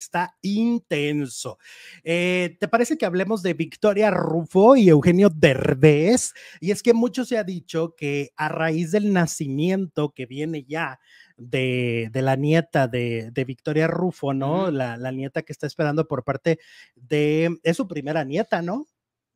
está intenso. Eh, ¿Te parece que hablemos de Victoria Rufo y Eugenio Derbez? Y es que mucho se ha dicho que a raíz del nacimiento que viene ya de, la nieta de, Victoria Rufo, ¿no? la, nieta que está esperando por parte de... Es su primera nieta, ¿no?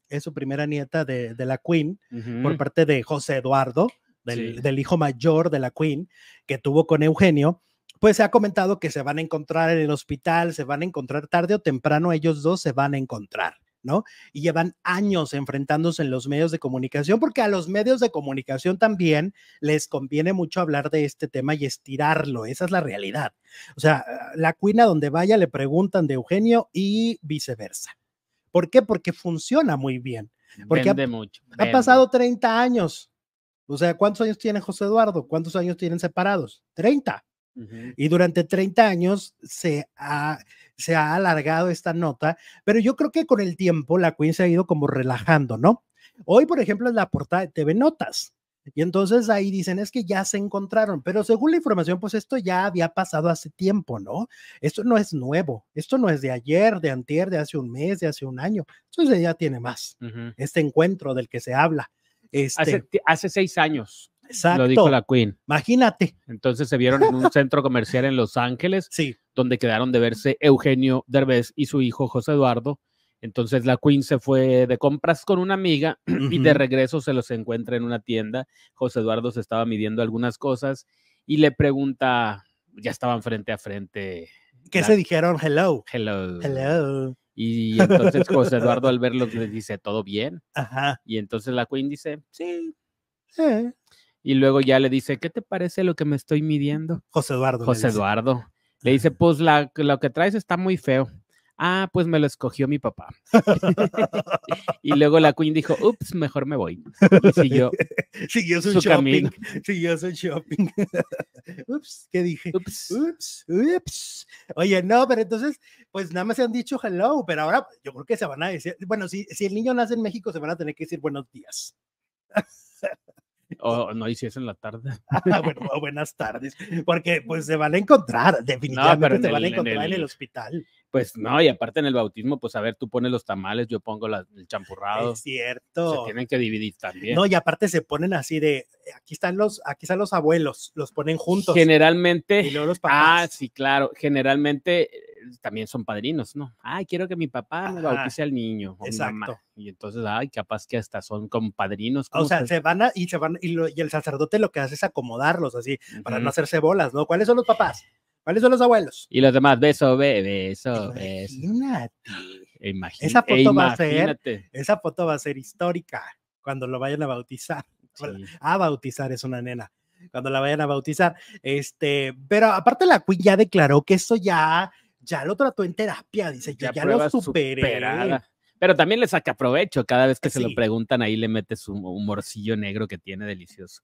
Es su primera nieta de, la Queen por parte de José Eduardo. Del, del hijo mayor de la Queen que tuvo con Eugenio, pues se ha comentado que se van a encontrar en el hospital, se van a encontrar tarde o temprano, ellos dos se van a encontrar. ¿no? Y llevan años enfrentándose en los medios de comunicación, porque a los medios de comunicación también les conviene mucho hablar de este tema y estirarlo, esa es la realidad. O sea, la cuina donde vaya le preguntan de Eugenio y viceversa. ¿Por qué? Porque funciona muy bien. Porque ha, mucho. ha pasado 30 años. O sea, ¿cuántos años tiene José Eduardo? ¿Cuántos años tienen separados? 30. Y durante 30 años se ha, se ha alargado esta nota, pero yo creo que con el tiempo la Queen se ha ido como relajando, ¿no? Hoy, por ejemplo, es la portada de TV Notas. Y entonces ahí dicen, es que ya se encontraron, pero según la información, pues esto ya había pasado hace tiempo, ¿no? Esto no es nuevo, esto no es de ayer, de antier, de hace un mes, de hace un año, entonces ya tiene más, este encuentro del que se habla. Este, hace seis años Exacto. Lo dijo la Queen. Imagínate. Entonces se vieron en un centro comercial en Los Ángeles, donde quedaron de verse Eugenio Derbez y su hijo José Eduardo. Entonces la Queen se fue de compras con una amiga y de regreso se los encuentra en una tienda. José Eduardo se estaba midiendo algunas cosas y le pregunta, ya estaban frente a frente. ¿Qué se dijeron? Hello. Hello. Hello. Y entonces José Eduardo al verlos le dice, ¿todo bien? Ajá. Y entonces la Queen dice, sí. Sí. Eh y luego ya le dice, ¿qué te parece lo que me estoy midiendo? José Eduardo. José Eduardo. Le dice, pues la, lo que traes está muy feo. Ah, pues me lo escogió mi papá. y luego la Queen dijo, ups, mejor me voy. Y siguió, su, shopping. Camino. Siguió su shopping. ups, ¿qué dije? Ups. ups, ups. Oye, no, pero entonces, pues nada más se han dicho hello, pero ahora yo creo que se van a decir, bueno, si, si el niño nace en México, se van a tener que decir buenos días. O no, y si es en la tarde. Ah, bueno, buenas tardes. Porque pues se van a encontrar, definitivamente se van a encontrar en el, hospital. Pues no, y aparte en el bautismo, pues a ver, tú pones los tamales, yo pongo el champurrado. Es cierto. Se tienen que dividir también. No, y aparte se ponen así de, aquí están los, aquí están los abuelos, los ponen juntos. Generalmente. Y luego los Ah, sí, claro. Generalmente también son padrinos, ¿no? Ay, quiero que mi papá me bautice al niño. Exacto. Y entonces, ay, capaz que hasta son compadrinos. O sea, se van y se van, y, el sacerdote lo que hace es acomodarlos así, para no hacerse bolas, ¿no? ¿Cuáles son los papás? ¿Cuáles son los abuelos? Y los demás, beso, beso, beso. Imagínate. Imagínate. Esa e foto va a ser, esa foto va a ser histórica cuando lo vayan a bautizar. A ah, bautizar es una nena cuando la vayan a bautizar. Este, pero aparte la Queen ya declaró que eso ya ya lo trató en terapia, dice, ya, lo superé. Pero también le saca provecho, cada vez que se lo preguntan ahí le metes un, morcillo negro que tiene delicioso.